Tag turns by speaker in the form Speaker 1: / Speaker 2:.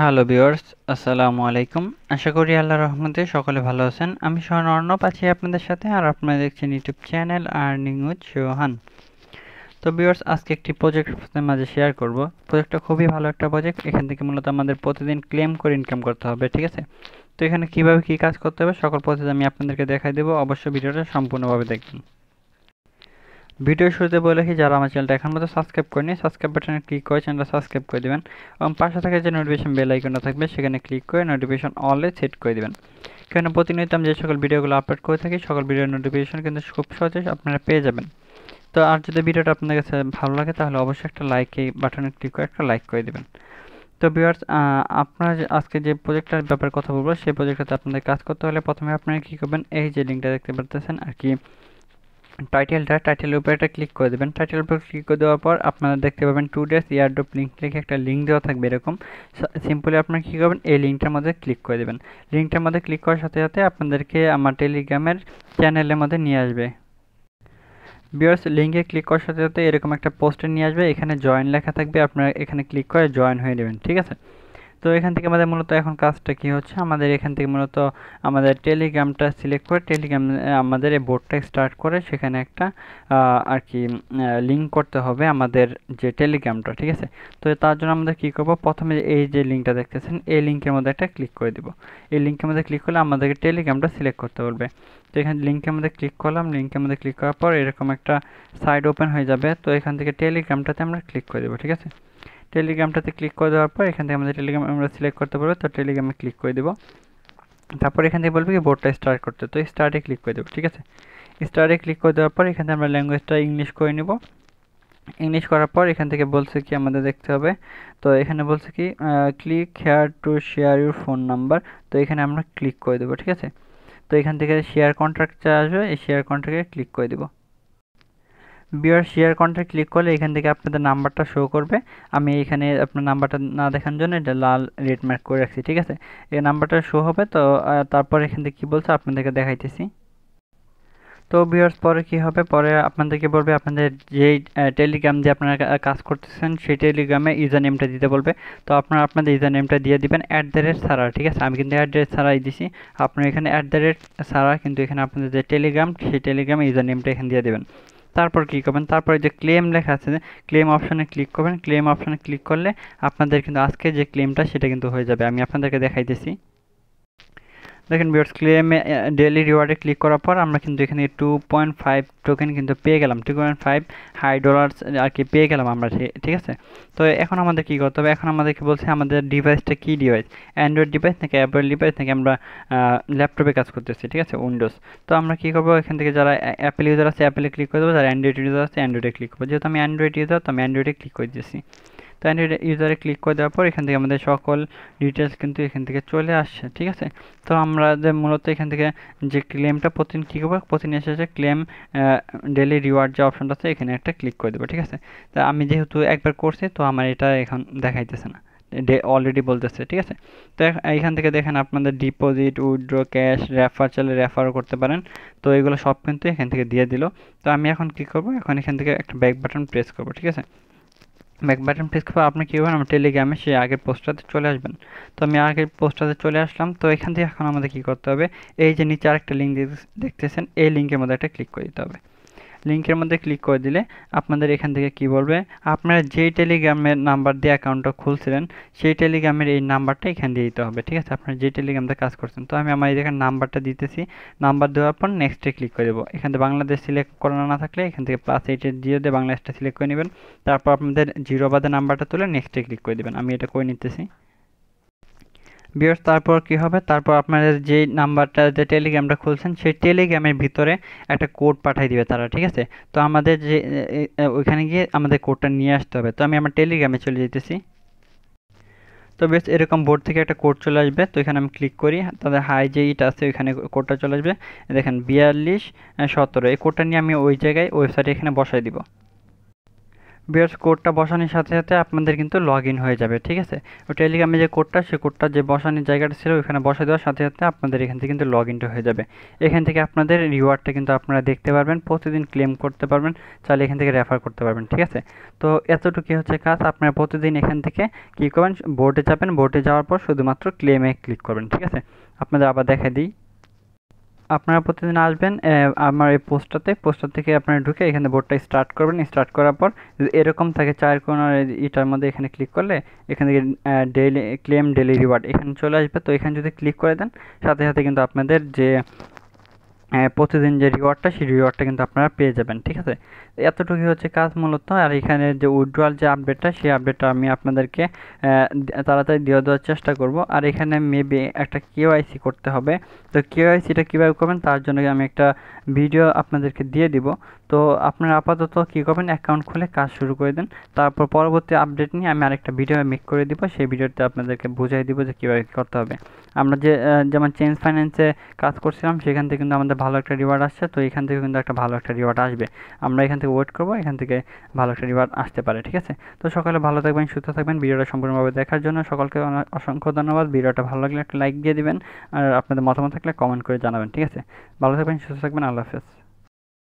Speaker 1: hello viewers আসসালামু আলাইকুম আশা করি আল্লাহ রহমতে সকলে ভালো আছেন আমি সোহান অর্ণব আছি আপনাদের সাথে আর আপনারা দেখছেন YouTube channel earning with Sohan তো বিওর্স আজকে একটি প্রজেক্ট আপনাদের মাঝে শেয়ার করব প্রজেক্টটা খুবই ভালো একটা প্রজেক্ট এখান থেকে মূলত আমাদের প্রতিদিন ক্লেম করে ইনকাম করতে হবে ঠিক আছে তো এখানে কীভাবে কী কাজ করতে হবে সকল প্রসেস আমি আপনাদেরকে দেখাই দেবো অবশ্যই ভিডিওটা সম্পূর্ণভাবে দেখবেন ভিডিও শুরুতে বলে রাখি যারা আমার চ্যানেলটা এখন মতো সাবস্ক্রাইব করেনি সাবস্ক্রাইব বাটনে ক্লিক করে চ্যানেলটা সাবস্ক্রাইব করে দেবেন এবং পাশে থাকা যে নোটিফিকেশন বেল আইকনটা থাকবে সেখানে ক্লিক করে নোটিফিকেশন অলে সেট করে দেবেন কেন প্রতিনিয়ত আমি যে সকল ভিডিওগুলো আপলোড করে থাকি সকল ভিডিওর নোটিফিকেশন কিন্তু খুব সহজে আপনারা পেয়ে যাবেন তো আর যদি ভিডিওটা আপনাদের কাছে ভালো লাগে তাহলে অবশ্যই একটা লাইক এই বাটনে ক্লিক করে একটা লাইক করে দেবেন তো ভিউয়ার্স আপনারা আজকে যে প্রজেক্টটার ব্যাপারে কথা বলবো সেই প্রজেক্টটাতে আপনাদের কাজ করতে হলে প্রথমে আপনারা কী করবেন এই যে লিঙ্কটা দেখতে পারতেছেন আর কি টাইটেলটা টাইটেলের উপরে একটা ক্লিক করে দেবেন টাইটেলের উপর ক্লিক করে দেওয়ার পর আপনারা দেখতে পাবেন টু ডেস ইয়ারড্রপ লিঙ্ক লিখে একটা লিঙ্ক দেওয়া থাকবে এরকম সিম্পলি আপনারা কী করবেন এই লিঙ্কটার মধ্যে ক্লিক করে দেবেন লিঙ্কটার মধ্যে ক্লিক করার সাথে সাথে আপনাদেরকে আমার টেলিগ্রামের চ্যানেলের মধ্যে নিয়ে আসবে বিয়ার্স লিঙ্কে ক্লিক করার সাথে সাথে এরকম একটা পোস্টে নিয়ে আসবে এখানে জয়েন লেখা থাকবে আপনারা এখানে ক্লিক করে জয়েন হয়ে নেবেন ঠিক আছে তো এখান থেকে আমাদের মূলত এখন কাজটা কি হচ্ছে আমাদের এখান থেকে মূলত আমাদের টেলিগ্রামটা সিলেক্ট করে টেলিগ্রাম আমাদের এই বোর্ডটা স্টার্ট করে সেখানে একটা আর কি লিঙ্ক করতে হবে আমাদের যে টেলিগ্রামটা ঠিক আছে তো তার জন্য আমাদের কি করব প্রথমে এই যে লিঙ্কটা দেখতেছেন এই লিঙ্কের মধ্যে একটা ক্লিক করে দিব এই লিঙ্কের মধ্যে ক্লিক করলে আমাদেরকে টেলিগ্রামটা সিলেক্ট করতে বলবে তো এখানে লিঙ্কের মধ্যে ক্লিক করলাম লিঙ্কের মধ্যে ক্লিক করার পর এরকম একটা সাইট ওপেন হয়ে যাবে তো এখান থেকে টেলিগ্রামটাতে আমরা ক্লিক করে দেবো ঠিক আছে টেলিগ্রামটাতে ক্লিক করে দেওয়ার পর এখান থেকে আমাদের টেলিগ্রাম আমরা সিলেক্ট করতে পারবো তো টেলিগ্রামে ক্লিক করে দেবো তারপর এখান থেকে বলবে কি বোর্ডটা স্টার্ট করতে তো স্টার্টে ক্লিক করে দেবো ঠিক আছে স্টার্টে ক্লিক করে দেওয়ার পর এখান থেকে আমরা ল্যাঙ্গুয়েজটা ইংলিশ করে নেব ইংলিশ করার পর এখান থেকে বলছে কি আমাদের দেখতে হবে তো এখানে বলছে কি click here to share your phone number তো এখানে আমরা ক্লিক করে দেবো ঠিক আছে তো এখান থেকে শেয়ার কন্ট্রাক্ট আসবে এই শেয়ার কন্ট্রাক্টে ক্লিক করে দেবো বিয়ার শেয়ার কন্ট্যাক্ট ক্লিক করলে এখান থেকে আপনাদের নাম্বারটা শো করবে আমি এখানে আপনার নাম্বারটা না দেখার জন্য এটা লাল রেড মার্ক করে রাখছি ঠিক আছে এই নাম্বারটা শো হবে তো তারপর এখান থেকে কী বলছে আপনাদেরকে দেখাইতেছি তো ভিউয়ার্স পরে কি হবে পরে আপনাদেরকে বলবে আপনাদের যে টেলিগ্রাম দিয়ে আপনারা কাজ করতেছেন সেই টেলিগ্রামে ইউজার নেমটা দিতে বলবে তো আপনারা আপনাদের ইউজার নেমটা দিয়ে দিবেন অ্যাট দ্য রেট সারা ঠিক আছে আমি কিন্তু অ্যাট দ্য রেট সারাই দিছি আপনার এখানে অ্যাট দ্য রেট সারা কিন্তু এখানে আপনাদের যে টেলিগ্রাম সেই টেলিগ্রামে ইউজার নেমটা এখানে দিয়ে দেবেন তারপর কি করবেন তারপরে যে ক্লেম লেখা আছে ক্লেম অপশনে ক্লিক করবেন ক্লেম অপশনে ক্লিক করলে আপনাদের কিন্তু আজকে যে ক্লেমটা সেটা কিন্তু হয়ে যাবে আমি আপনাদেরকে দেখাইতেছি দেখেন বিয়ার্স ক্লেমে ডেলি রিওয়ার্ডে ক্লিক করার পর আমরা কিন্তু এখানে টু পয়েন্ট ফাইভ টোকেন কিন্তু পেয়ে গেলাম টু পয়েন্ট ফাইভ হাই ডলার্স আর কি পেয়ে গেলাম আমরা ঠিক আছে তো এখন আমাদের কী করতে হবে এখন আমাদেরকে বলছে আমাদের ডিভাইসটা কী ডিভাইস অ্যান্ড্রয়েড ডিভাইস নাকি অ্যাপল ডিভাইস নাকি আমরা ল্যাপটপে কাজ করতেছি ঠিক আছে উইন্ডোজ তো আমরা কী করবো এখান থেকে যারা অ্যাপেল ইউজার আছে অ্যাপেলে ক্লিক করে দেবো যারা অ্যান্ড্রয়েড ইউজার আছে অ্যান্ড্রয়েডে ক্লিক করবো যেহেতু আমি অ্যান্ড্রয়েড ইউজার তো আমি অ্যান্ড্রয়েডে ক্লিক করে দিয়েছি তো অ্যান্ড্রয়েড ইউজারে ক্লিক করে দেওয়ার পর এখান থেকে আমাদের সকল ডিটেলস কিন্তু এখান থেকে চলে আসছে ঠিক আছে তো আমরা যে মূলত এখান থেকে যে ক্লেমটা প্রতিদিন কী করবো প্রতিদিন এসে এসে ক্লেম ডেলি রিওয়ার্ড যে অপশনটা আছে এখানে একটা ক্লিক করে দেবো ঠিক আছে তা আমি যেহেতু একবার করছি তো আমার এটা এখন দেখাইতেছে না ডে অলরেডি বলতেছে ঠিক আছে তো এখান থেকে দেখেন আপনাদের ডিপোজিট উইড্রো ক্যাশ রেফার চাইলে রেফারও করতে পারেন তো এগুলো সব কিন্তু এখান থেকে দিয়ে দিল তো আমি এখন কী করবো এখন এখান থেকে একটা ব্যাক বাটন প্রেস করবো ঠিক আছে ব্যাক বাটন প্রেস করে আপনি কী করবেন টেলিগ্রামে সেই আগের পোস্টটাতে চলে আসবেন তো আমি আগের পোস্টটাতে চলে আসলাম তো এখান থেকে এখন আমাদের কী করতে হবে এই যে নিচে আরেকটা লিঙ্ক দেখতেছেন এই লিঙ্কের মধ্যে একটা ক্লিক করে দিতে হবে লিঙ্কের মধ্যে ক্লিক করে দিলে আপনাদের এখান থেকে কি বলবে আপনারা যেই টেলিগ্রামের নাম্বার দিয়ে অ্যাকাউন্টটা খুলছিলেন সেই টেলিগ্রামের এই নাম্বারটা এখান দিয়ে দিতে হবে ঠিক আছে আপনারা যে টেলিগ্রামটা কাজ করছেন তো আমি আমার এখানে নাম্বারটা দিতেছি নাম্বার দেওয়ার পর নেক্সটে ক্লিক করে দেবো এখান থেকে বাংলাদেশ সিলেক্ট করানো না থাকলে এখান থেকে প্লাস এইটের জিরো দিয়ে বাংলাদেশটা সিলেক্ট করে নেবেন তারপর আপনাদের জিরো বাদে নাম্বারটা তুলে নেক্সটে ক্লিক করে দেবেন আমি এটা করে নিতেছি বিয়ার্স তারপর কি হবে তারপর আপনাদের যেই নাম্বারটা যে টেলিগ্রামটা খুলছেন সেই টেলিগ্রামের ভিতরে একটা কোড পাঠিয়ে দিবে তারা ঠিক আছে তো আমাদের যে ওইখানে গিয়ে আমাদের কোডটা নিয়ে আসতে হবে তো আমি আমার টেলিগ্রামে চলে যেতেছি তো বেশ এরকম বোর্ড থেকে একটা কোড চলে আসবে তো এখানে আমি ক্লিক করি তাদের হাই যে ইট আছে ওইখানে কোডটা চলে আসবে দেখেন বিয়াল্লিশ সতেরো এই কোডটা নিয়ে আমি ওই জায়গায় ওয়েবসাইটে এখানে বসাই দিব বিয়ার্স কোডটা বসানোর সাথে সাথে আপনাদের কিন্তু লগ হয়ে যাবে ঠিক আছে তো টেলিগ্রামে যে কোডটা সেই কোডটা যে বসানোর জায়গাটা ছিল ওখানে বসা দেওয়ার সাথে সাথে আপনাদের এখান থেকে কিন্তু লগ ইনটা হয়ে যাবে এখান থেকে আপনাদের রিওয়ার্ডটা কিন্তু আপনারা দেখতে পারবেন প্রতিদিন ক্লেম করতে পারবেন চাইলে এখান থেকে রেফার করতে পারবেন ঠিক আছে তো এতটুকু হচ্ছে কাজ আপনারা প্রতিদিন এখান থেকে কী করবেন বোর্ডে যাবেন বোর্ডে যাওয়ার পর শুধুমাত্র ক্লেমে ক্লিক করবেন ঠিক আছে আপনাদের আবার দেখা দিই আপনারা প্রতিদিন আসবেন আমার এই পোস্টটাতে পোস্টার থেকে আপনারা ঢুকে এখানে বোর্ডটা স্টার্ট করবেন স্টার্ট করার পর এরকম থাকে চার কোনার ইটার মধ্যে এখানে ক্লিক করলে এখান থেকে ডেইলি ক্লেম ডেলি রিওয়ার্ড এখানে চলে আসবে তো এখানে যদি ক্লিক করে দেন সাথে সাথে কিন্তু আপনাদের যে হ্যাঁ, প্রতিদিন যে রিওয়ার্ডটা সেই রিওয়ার্ডটা কিন্তু আপনারা পেয়ে যাবেন ঠিক আছে এতটুকুই হচ্ছে কাজ মূলত আর এখানে যে উইড্রোয়াল যে আপডেটটা সেই আপডেটটা আমি আপনাদেরকে তাড়াতাড়ি দিয়ে দেওয়ার চেষ্টা করব আর এখানে মেবি একটা কেওয়াইসি করতে হবে তো কেওয়াইসিটা কীভাবে করবেন তার জন্য আমি একটা ভিডিও আপনাদেরকে দিয়ে দিব তো আপনারা আপাতত কী করবেন অ্যাকাউন্ট খুলে কাজ শুরু করে দেন তারপর পরবর্তী আপডেট নিয়ে আমি আরেকটা ভিডিও মেক করে দিব সেই ভিডিওতে আপনাদেরকে বুঝাই দিব যে কীভাবে কী করতে হবে আমরা যে যেমন চেঞ্জ ফাইন্যান্সে কাজ করছিলাম সেখান থেকে কিন্তু আমাদের ভালো একটা রিওয়ার্ড আসছে তো এখান থেকে কিন্তু একটা ভালো একটা রিওয়ার্ড আসবে আমরা এখান থেকে ওয়েট করবো এখান থেকে ভালো একটা রিওয়ার্ড আসতে পারে ঠিক আছে তো সকালে ভালো থাকবেন সুস্থ থাকবেন ভিডিওটা সম্পূর্ণভাবে দেখার জন্য সকলকে অসংখ্য ধন্যবাদ ভিডিওটা ভালো লাগলে একটা লাইক দিয়ে দিবেন আর আপনাদের মতামত থাকলে কমেন্ট করে জানাবেন ঠিক আছে ভালো থাকবেন সুস্থ থাকবেন আল্লাহ হাফেজ